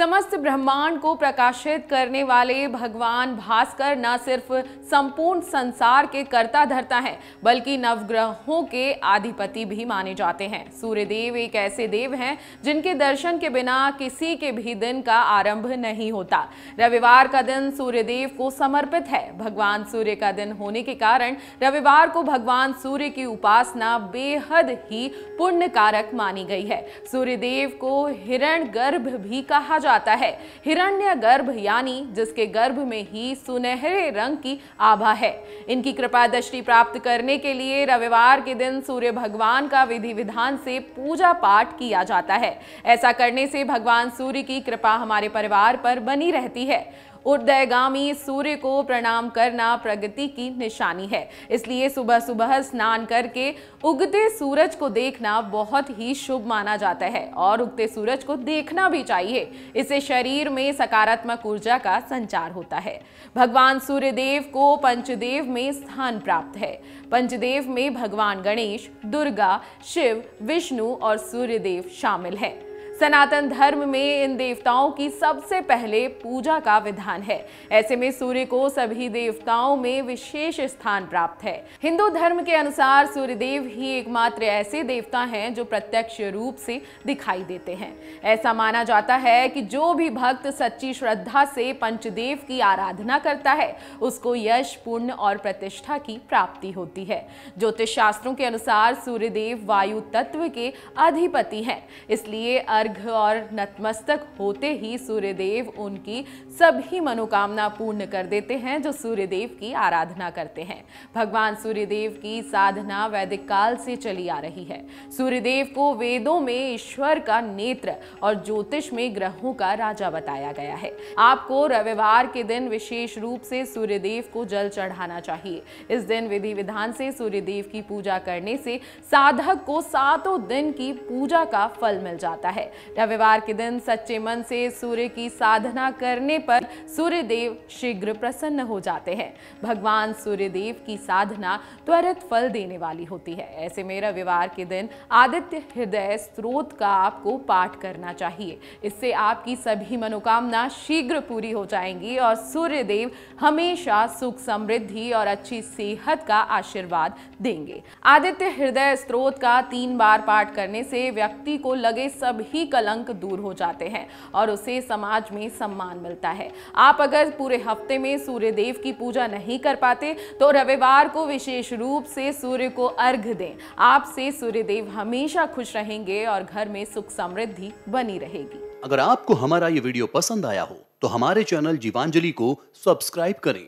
समस्त ब्रह्मांड को प्रकाशित करने वाले भगवान भास्कर न सिर्फ संपूर्ण संसार के कर्ता धरता हैं बल्कि नवग्रहों के आधिपति भी माने जाते हैं सूर्य देव एक ऐसे देव हैं जिनके दर्शन के बिना किसी के भी दिन का आरंभ नहीं होता रविवार का दिन सूर्य देव को समर्पित है भगवान सूर्य का दिन होने के कारण रविवार को भगवान सूर्य की उपासना बेहद ही पुण्यकारक मानी गई है सूर्यदेव को हिरण गर्भ भी कहा जाता जाता है हिरण्य गर्भ यानी जिसके गर्भ में ही सुनहरे रंग की आभा है इनकी कृपा दृष्टि प्राप्त करने के लिए रविवार के दिन सूर्य भगवान का विधि विधान से पूजा पाठ किया जाता है ऐसा करने से भगवान सूर्य की कृपा हमारे परिवार पर बनी रहती है उदयगामी सूर्य को प्रणाम करना प्रगति की निशानी है इसलिए सुबह सुबह स्नान करके उगते सूरज को देखना बहुत ही शुभ माना जाता है और उगते सूरज को देखना भी चाहिए इससे शरीर में सकारात्मक ऊर्जा का संचार होता है भगवान सूर्यदेव को पंचदेव में स्थान प्राप्त है पंचदेव में भगवान गणेश दुर्गा शिव विष्णु और सूर्यदेव शामिल है सनातन धर्म में इन देवताओं की सबसे पहले पूजा का विधान है ऐसे में सूर्य को सभी देवताओं में विशेष स्थान प्राप्त है हिंदू धर्म के अनुसार सूर्यदेव ही एकमात्र ऐसे देवता हैं जो प्रत्यक्ष रूप से दिखाई देते हैं ऐसा माना जाता है कि जो भी भक्त सच्ची श्रद्धा से पंचदेव की आराधना करता है उसको यश पुण्य और प्रतिष्ठा की प्राप्ति होती है ज्योतिष शास्त्रों के अनुसार सूर्यदेव वायु तत्व के अधिपति हैं इसलिए अर्घ अर्घ और नतमस्तक होते ही सूर्यदेव उनकी सभी मनोकामना पूर्ण कर देते हैं जो सूर्यदेव की आराधना करते हैं भगवान सूर्यदेव की साधना वैदिक काल से चली आ रही है सूर्यदेव को वेदों में ईश्वर का नेत्र और ज्योतिष में ग्रहों का राजा बताया गया है आपको रविवार के दिन विशेष रूप से सूर्यदेव को जल चढ़ाना चाहिए इस दिन विधि विधान से सूर्यदेव की पूजा करने से साधक को सातों दिन की पूजा का फल मिल जाता है रविवार के दिन सच्चे मन से सूर्य की साधना करने पर सूर्य देव शीघ्र प्रसन्न हो जाते हैं भगवान सूर्य देव की साधना त्वरित फल देने वाली होती है ऐसे में रविवार के दिन आदित्य हृदय स्रोत का आपको पाठ करना चाहिए इससे आपकी सभी मनोकामना शीघ्र पूरी हो जाएंगी और सूर्य देव हमेशा सुख समृद्धि और अच्छी सेहत का आशीर्वाद देंगे आदित्य हृदय स्त्रोत का तीन बार पाठ करने से व्यक्ति को लगे सभी कलंक दूर हो जाते हैं और उसे समाज में सम्मान मिलता है आप अगर पूरे हफ्ते में सूर्य देव की पूजा नहीं कर पाते तो रविवार को विशेष रूप से सूर्य को अर्घ दें आपसे सूर्य देव हमेशा खुश रहेंगे और घर में सुख समृद्धि बनी रहेगी अगर आपको हमारा ये वीडियो पसंद आया हो तो हमारे चैनल जीवांजलि को सब्सक्राइब करें